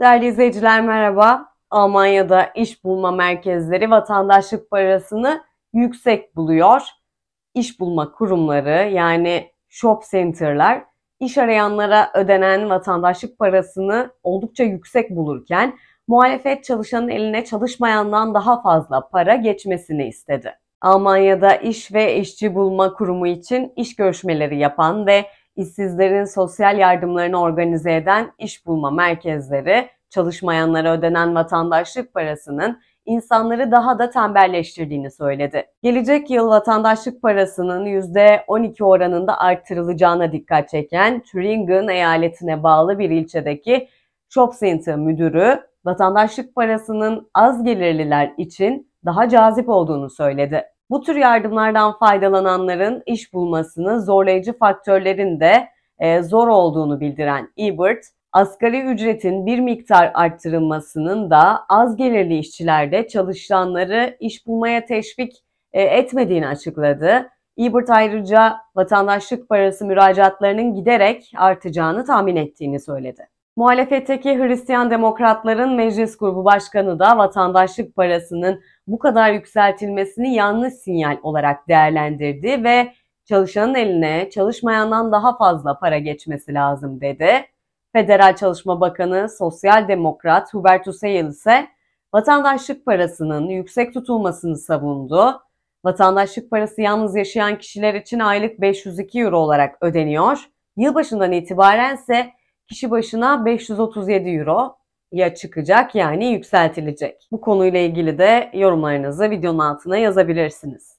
Değerli izleyiciler merhaba. Almanya'da iş bulma merkezleri vatandaşlık parasını yüksek buluyor. İş bulma kurumları yani shop center'lar iş arayanlara ödenen vatandaşlık parasını oldukça yüksek bulurken muhalefet çalışanın eline çalışmayandan daha fazla para geçmesini istedi. Almanya'da iş ve işçi bulma kurumu için iş görüşmeleri yapan ve işsizlerin sosyal yardımlarını organize eden iş bulma merkezleri, çalışmayanlara ödenen vatandaşlık parasının insanları daha da tembelleştirdiğini söyledi. Gelecek yıl vatandaşlık parasının %12 oranında artırılacağına dikkat çeken Thüringen eyaletine bağlı bir ilçedeki Jobcenter müdürü vatandaşlık parasının az gelirliler için daha cazip olduğunu söyledi. Bu tür yardımlardan faydalananların iş bulmasını zorlayıcı faktörlerin de e, zor olduğunu bildiren Ebert, asgari ücretin bir miktar arttırılmasının da az gelirli işçilerde çalışanları iş bulmaya teşvik e, etmediğini açıkladı. Ebert ayrıca vatandaşlık parası müracaatlarının giderek artacağını tahmin ettiğini söyledi. Muhalefetteki Hristiyan Demokratların Meclis Grubu Başkanı da vatandaşlık parasının bu kadar yükseltilmesini yanlış sinyal olarak değerlendirdi ve çalışanın eline çalışmayandan daha fazla para geçmesi lazım dedi. Federal Çalışma Bakanı Sosyal Demokrat Hubert Hüseyin ise vatandaşlık parasının yüksek tutulmasını savundu. Vatandaşlık parası yalnız yaşayan kişiler için aylık 502 euro olarak ödeniyor. Yılbaşından itibaren ise kişi başına 537 euro ya çıkacak yani yükseltilecek. Bu konuyla ilgili de yorumlarınızı videonun altına yazabilirsiniz.